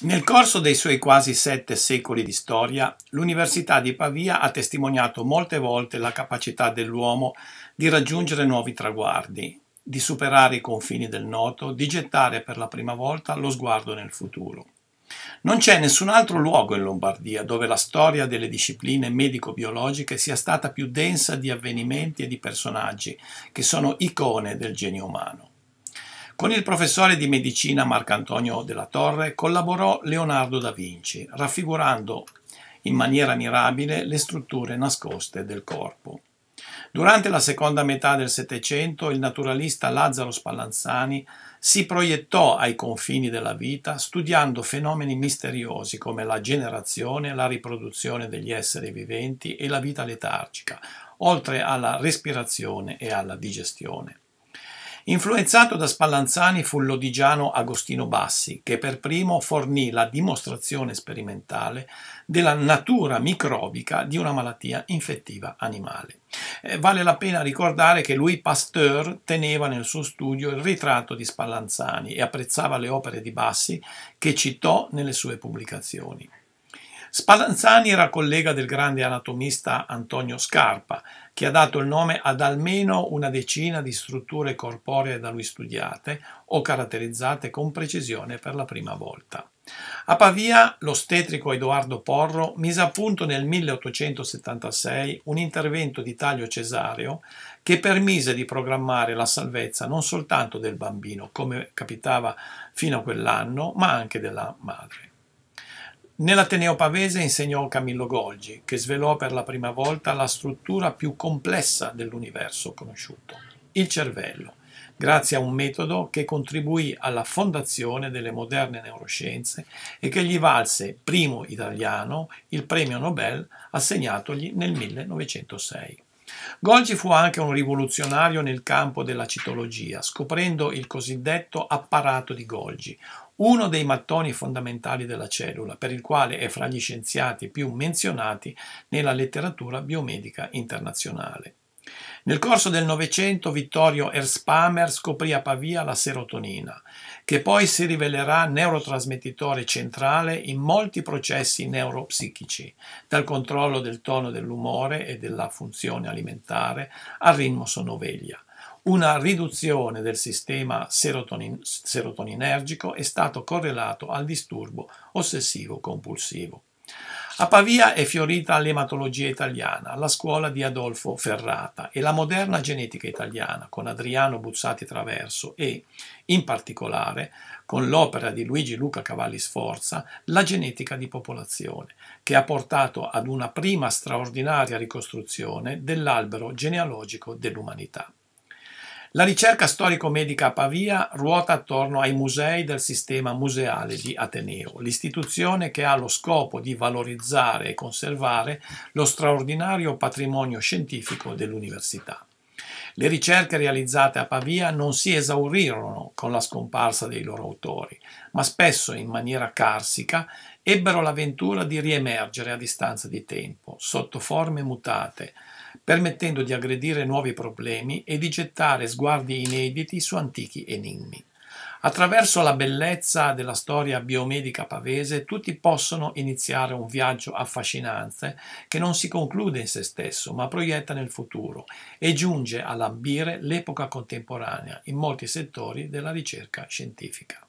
Nel corso dei suoi quasi sette secoli di storia, l'Università di Pavia ha testimoniato molte volte la capacità dell'uomo di raggiungere nuovi traguardi, di superare i confini del noto, di gettare per la prima volta lo sguardo nel futuro. Non c'è nessun altro luogo in Lombardia dove la storia delle discipline medico-biologiche sia stata più densa di avvenimenti e di personaggi che sono icone del genio umano. Con il professore di medicina Marcantonio della Torre collaborò Leonardo da Vinci, raffigurando in maniera mirabile le strutture nascoste del corpo. Durante la seconda metà del Settecento il naturalista Lazzaro Spallanzani si proiettò ai confini della vita studiando fenomeni misteriosi come la generazione, la riproduzione degli esseri viventi e la vita letargica, oltre alla respirazione e alla digestione. Influenzato da Spallanzani fu l'odigiano Agostino Bassi che per primo fornì la dimostrazione sperimentale della natura microbica di una malattia infettiva animale. Eh, vale la pena ricordare che Louis Pasteur teneva nel suo studio il ritratto di Spallanzani e apprezzava le opere di Bassi che citò nelle sue pubblicazioni. Spallanzani era collega del grande anatomista Antonio Scarpa, che ha dato il nome ad almeno una decina di strutture corporee da lui studiate o caratterizzate con precisione per la prima volta. A Pavia l'ostetrico Edoardo Porro mise a punto nel 1876 un intervento di taglio cesareo che permise di programmare la salvezza non soltanto del bambino, come capitava fino a quell'anno, ma anche della madre. Nell'Ateneo Pavese insegnò Camillo Golgi, che svelò per la prima volta la struttura più complessa dell'universo conosciuto, il cervello, grazie a un metodo che contribuì alla fondazione delle moderne neuroscienze e che gli valse, primo italiano, il premio Nobel assegnatogli nel 1906. Golgi fu anche un rivoluzionario nel campo della citologia, scoprendo il cosiddetto apparato di Golgi, uno dei mattoni fondamentali della cellula, per il quale è fra gli scienziati più menzionati nella letteratura biomedica internazionale. Nel corso del Novecento Vittorio Erspamer scoprì a Pavia la serotonina, che poi si rivelerà neurotrasmettitore centrale in molti processi neuropsichici, dal controllo del tono dell'umore e della funzione alimentare al ritmo sonoveglia. Una riduzione del sistema serotonin- serotoninergico è stato correlato al disturbo ossessivo-compulsivo. A Pavia è fiorita l'ematologia italiana, la scuola di Adolfo Ferrata e la moderna genetica italiana con Adriano Buzzati Traverso e, in particolare, con l'opera di Luigi Luca Cavalli Sforza, la genetica di popolazione, che ha portato ad una prima straordinaria ricostruzione dell'albero genealogico dell'umanità. La ricerca storico-medica a Pavia ruota attorno ai musei del sistema museale di Ateneo, l'istituzione che ha lo scopo di valorizzare e conservare lo straordinario patrimonio scientifico dell'università. Le ricerche realizzate a Pavia non si esaurirono con la scomparsa dei loro autori, ma spesso in maniera carsica ebbero la ventura di riemergere a distanza di tempo, sotto forme mutate, permettendo di aggredire nuovi problemi e di gettare sguardi inediti su antichi enigmi. Attraverso la bellezza della storia biomedica pavese tutti possono iniziare un viaggio affascinante che non si conclude in se stesso ma proietta nel futuro e giunge a lambire l'epoca contemporanea in molti settori della ricerca scientifica.